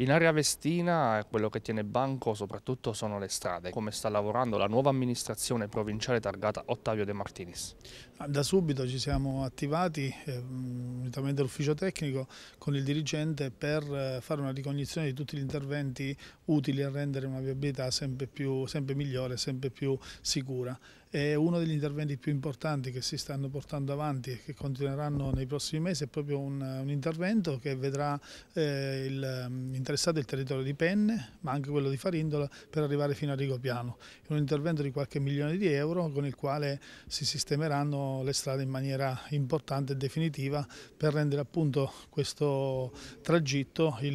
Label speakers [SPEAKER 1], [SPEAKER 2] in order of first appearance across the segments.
[SPEAKER 1] In area Vestina quello che tiene banco soprattutto sono le strade, come sta lavorando la nuova amministrazione provinciale targata Ottavio De Martinis.
[SPEAKER 2] Ah, da subito ci siamo attivati, eh, mm, unitamente all'ufficio tecnico, con il dirigente per eh, fare una ricognizione di tutti gli interventi utili a rendere una viabilità sempre, più, sempre migliore, sempre più sicura. E uno degli interventi più importanti che si stanno portando avanti e che continueranno nei prossimi mesi è proprio un, un intervento che vedrà eh, il, mm, interessato il territorio di Penne, ma anche quello di Farindola, per arrivare fino a Rigopiano. È un intervento di qualche milione di euro con il quale si sistemeranno le strade in maniera importante e definitiva per rendere appunto questo tragitto il,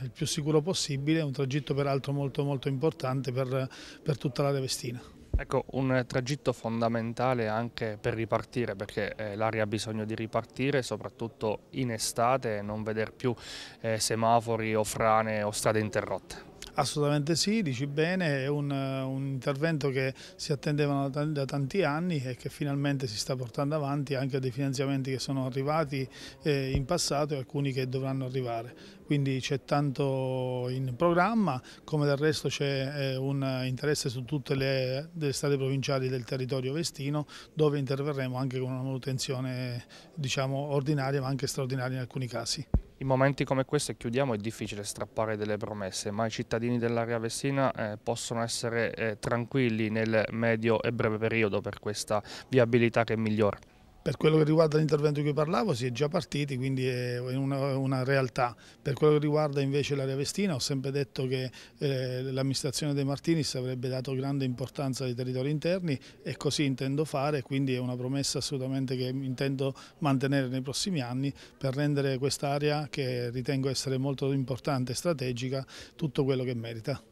[SPEAKER 2] il più sicuro possibile, un tragitto peraltro molto, molto importante per, per tutta
[SPEAKER 1] l'area vestina. Ecco, un tragitto fondamentale anche per ripartire, perché eh, l'area ha bisogno di ripartire, soprattutto in estate, non vedere più eh, semafori o frane o strade interrotte.
[SPEAKER 2] Assolutamente sì, dici bene, è un, eh, un intervento che si attendeva da, da, tanti anni e che finalmente si sta portando avanti anche dei finanziamenti che sono arrivati eh, in passato e alcuni che dovranno arrivare. Quindi c'è tanto in programma, come del resto c'è eh, un interesse su tutte le, le strade provinciali del territorio vestino dove interverremo anche con una manutenzione diciamo, ordinaria ma anche straordinaria in alcuni casi.
[SPEAKER 1] In momenti come questo, e chiudiamo, è difficile strappare delle promesse, ma i cittadini dell'area Vessina eh, possono essere eh, tranquilli nel medio e breve periodo per questa viabilità che migliora. Per quello
[SPEAKER 2] che riguarda l'intervento di cui parlavo si è già partiti, quindi è una, una realtà. Per quello che riguarda invece l'area vestina ho sempre detto che eh, l'amministrazione De Martinis avrebbe dato grande importanza ai territori interni e così intendo fare, quindi è una promessa assolutamente che intendo mantenere nei prossimi anni per rendere quest'area che ritengo essere molto importante e strategica tutto quello che merita.